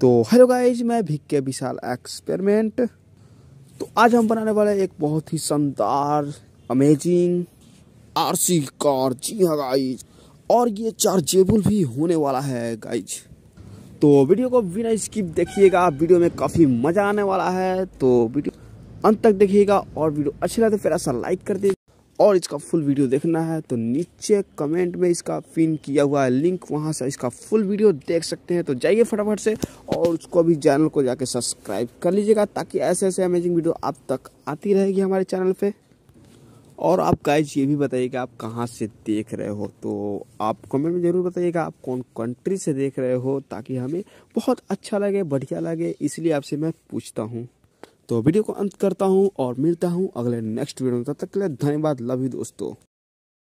तो hello guys मैं भिक्के विशाल experiment तो आज हम बनाने वाले एक बहुत ही शानदार अमेजिंग आरसी कार जी हाँ गाइज और ये चार्जेबल भी होने वाला है गाइज तो वीडियो को बिना स्किप देखिएगा वीडियो में काफ़ी मज़ा आने वाला है तो वीडियो अंत तक देखिएगा और वीडियो अच्छी लगे तो फिर ऐसा लाइक कर दीजिए और इसका फुल वीडियो देखना है तो नीचे कमेंट में इसका पिन किया हुआ है लिंक वहाँ से इसका फुल वीडियो देख सकते हैं तो जाइए फटाफट से और उसको भी चैनल को जाके सब्सक्राइब कर लीजिएगा ताकि ऐसे ऐसे अमेजिंग वीडियो आप तक आती रहेगी हमारे चैनल पर और आप गाइज ये भी बताइएगा आप कहाँ से देख रहे हो तो आप कमेंट में ज़रूर बताइएगा आप कौन कंट्री से देख रहे हो ताकि हमें बहुत अच्छा लगे बढ़िया लगे इसलिए आपसे मैं पूछता हूँ तो वीडियो को अंत करता हूँ और मिलता हूँ अगले नेक्स्ट वीडियो में तब तक के लिए धन्यवाद लव यू दोस्तों